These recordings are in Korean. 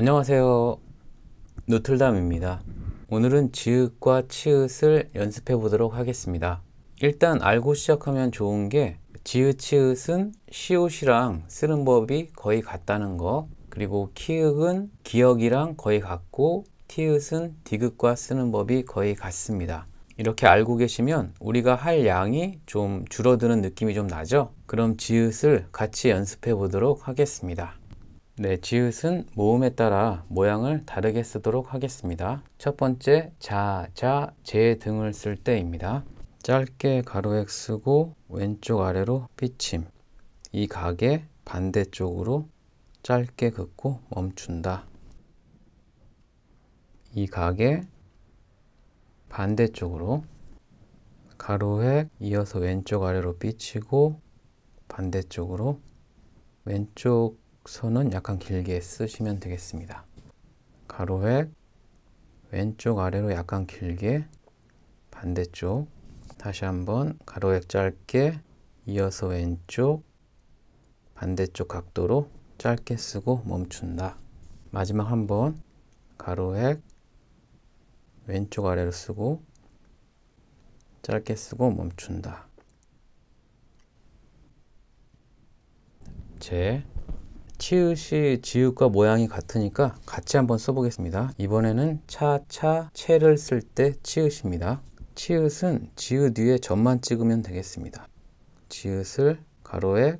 안녕하세요. 노틀담입니다. 오늘은 지읒과 치읒을 연습해 보도록 하겠습니다. 일단 알고 시작하면 좋은 게 지읒, 치읒은 시옷이랑 쓰는 법이 거의 같다는 거 그리고 키읒은 기억이랑 거의 같고 티읒은 디귿과 쓰는 법이 거의 같습니다. 이렇게 알고 계시면 우리가 할 양이 좀 줄어드는 느낌이 좀 나죠? 그럼 지읒을 같이 연습해 보도록 하겠습니다. 네, 지읒은 모음에 따라 모양을 다르게 쓰도록 하겠습니다. 첫 번째 자, 자, 제 등을 쓸 때입니다. 짧게 가로액 쓰고 왼쪽 아래로 삐침이 각의 반대쪽으로 짧게 긋고 멈춘다. 이 각의 반대쪽으로 가로액 이어서 왼쪽 아래로 삐치고 반대쪽으로 왼쪽 선은 약간 길게 쓰시면 되겠습니다. 가로획 왼쪽 아래로 약간 길게 반대쪽 다시 한번 가로획 짧게 이어서 왼쪽 반대쪽 각도로 짧게 쓰고 멈춘다. 마지막 한번 가로획 왼쪽 아래로 쓰고 짧게 쓰고 멈춘다. 재 치읓이 지읒과 모양이 같으니까 같이 한번 써보겠습니다. 이번에는 차, 차, 채를 쓸 때 치읓입니다. 치읓은 지읒 뒤에 점만 찍으면 되겠습니다. 지읒을 가로에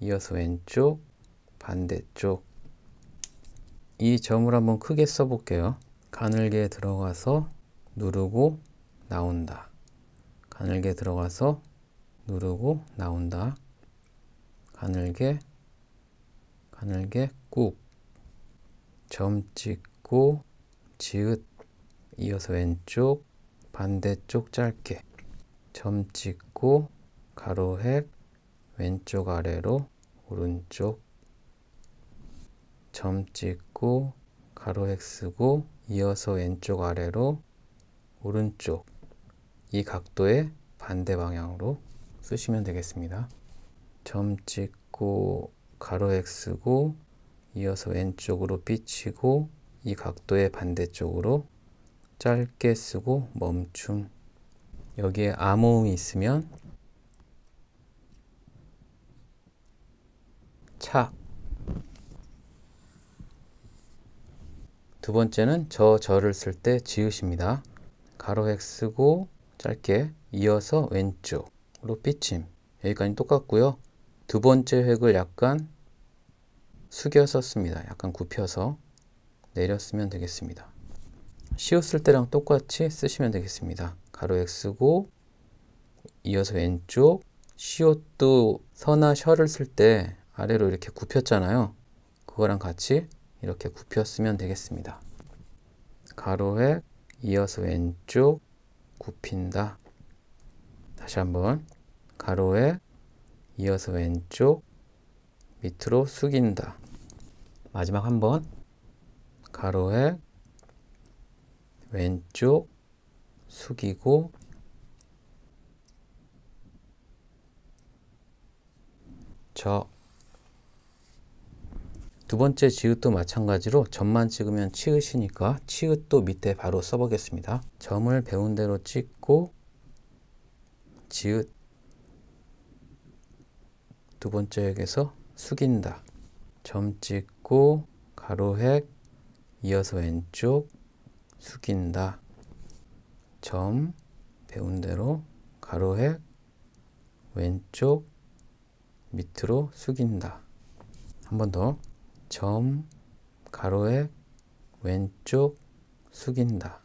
이어서 왼쪽, 반대쪽 이 점을 한번 크게 써볼게요. 가늘게 들어가서 누르고 나온다. 가늘게 들어가서 누르고 나온다. 가늘게 하늘개 꾹점 찍고 지읒 이어서 왼쪽 반대쪽 짧게 점 찍고 가로획 왼쪽 아래로 오른쪽 점 찍고 가로획 쓰고 이어서 왼쪽 아래로 오른쪽 이 각도의 반대 방향으로 쓰시면 되겠습니다. 점 찍고 가로 x고 이어서 왼쪽으로 삐치고 이 각도의 반대쪽으로 짧게 쓰고 멈춤 여기에 암호음이 있으면 착두 번째는 저, 저를 쓸 때 지읒입니다. 가로획 쓰고 짧게 이어서 왼쪽으로 삐침 여기까지 똑같고요. 두 번째 획을 약간 숙여서 씁니다. 약간 굽혀서 내렸으면 되겠습니다. 시옷을 때랑 똑같이 쓰시면 되겠습니다. 가로액 쓰고 이어서 왼쪽 시옷도 선나 셔를 쓸 때 아래로 이렇게 굽혔잖아요. 그거랑 같이 이렇게 굽혔으면 되겠습니다. 가로액 이어서 왼쪽 굽힌다. 다시 한번 가로액 이어서 왼쪽 밑으로 숙인다. 마지막 한 번 가로에 왼쪽 숙이고 저 두 번째 지읒도 마찬가지로 점만 찍으면 치읒이니까 치읒도 밑에 바로 써보겠습니다. 점을 배운 대로 찍고 지읒 두 번째 핵에서 숙인다. 점 찍고 가로핵 이어서 왼쪽 숙인다. 점 배운 대로 가로핵 왼쪽 밑으로 숙인다. 한 번 더. 점 가로핵 왼쪽 숙인다.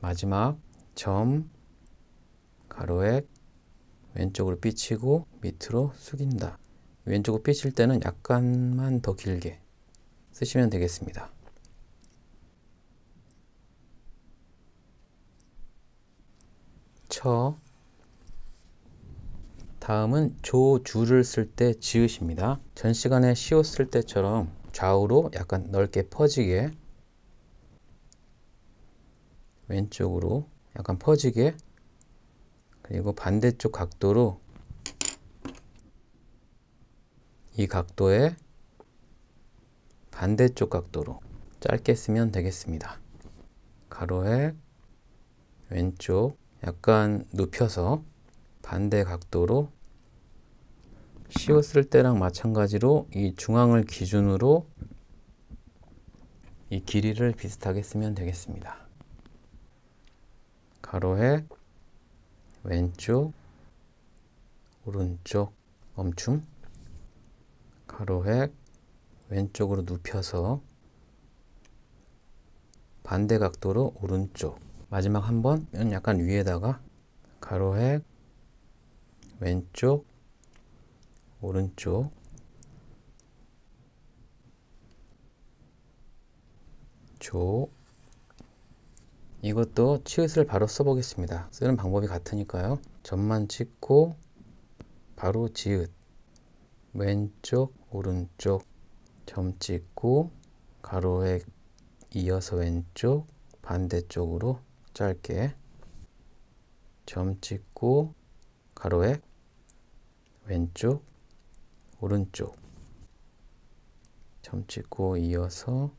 마지막 점 가로액 왼쪽으로 삐치고 밑으로 숙인다. 왼쪽으로 삐칠 때는 약간만 더 길게 쓰시면 되겠습니다. 처 다음은 조 줄을 쓸 때 지읒입니다. 전 시간에 시옷 쓸 때처럼 좌우로 약간 넓게 퍼지게 왼쪽으로 약간 퍼지게 그리고 반대쪽 각도로 이 각도에 반대쪽 각도로 짧게 쓰면 되겠습니다. 가로에 왼쪽 약간 눕혀서 반대 각도로 씌웠을 때랑 마찬가지로 이 중앙을 기준으로 이 길이를 비슷하게 쓰면 되겠습니다. 가로에 왼쪽 오른쪽 엄춤 가로획 왼쪽으로 눕혀서 반대 각도로 오른쪽 마지막 한 번은 약간 위에다가 가로획 왼쪽 오른쪽 조 이것도 치읓을 바로 써보겠습니다. 쓰는 방법이 같으니까요. 점만 찍고 바로 지읒 왼쪽 오른쪽 점 찍고 가로에 이어서 왼쪽 반대쪽으로 짧게 점 찍고 가로에 왼쪽 오른쪽 점 찍고 이어서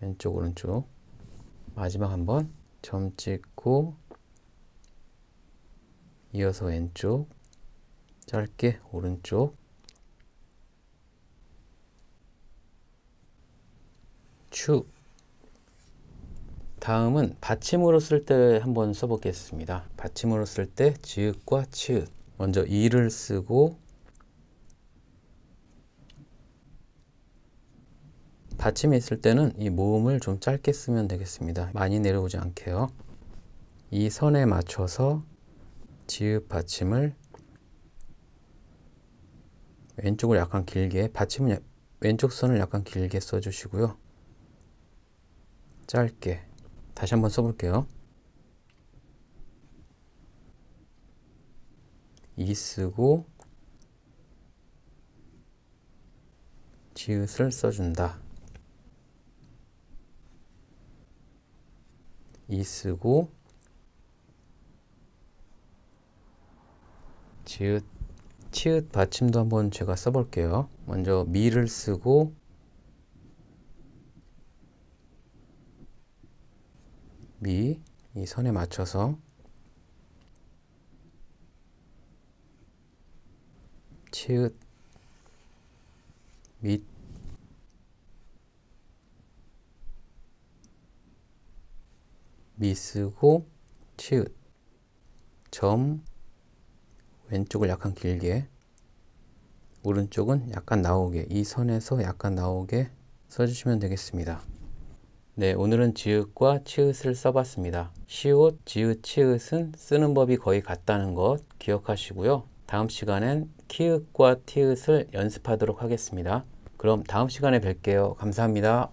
왼쪽 오른쪽 마지막 한 번 점 찍고 이어서 왼쪽 짧게 오른쪽 추 다음은 받침으로 쓸 때 한 번 써보겠습니다. 받침으로 쓸 때 지읒과 치읒 먼저 이를 쓰고 받침이 있을 때는 이 모음을 좀 짧게 쓰면 되겠습니다. 많이 내려오지 않게요. 이 선에 맞춰서 지읒 받침을 왼쪽을 약간 길게 받침은 왼쪽 선을 약간 길게 써주시고요. 짧게 다시 한번 써볼게요. 이 쓰고 지읒을 써준다. 이 쓰고 지읒 치읒 받침도 한번 제가 써볼게요. 먼저 미를 쓰고 미, 이 선에 맞춰서 치읒 밑 미쓰고 치읓 점 왼쪽을 약간 길게 오른쪽은 약간 나오게 이 선에서 약간 나오게 써주시면 되겠습니다. 네, 오늘은 지읒과 치읒을 써봤습니다. 시옷, 지읒, 치읒은 쓰는 법이 거의 같다는 것 기억하시고요. 다음 시간엔 키읔과 티읒을 연습하도록 하겠습니다. 그럼 다음 시간에 뵐게요. 감사합니다.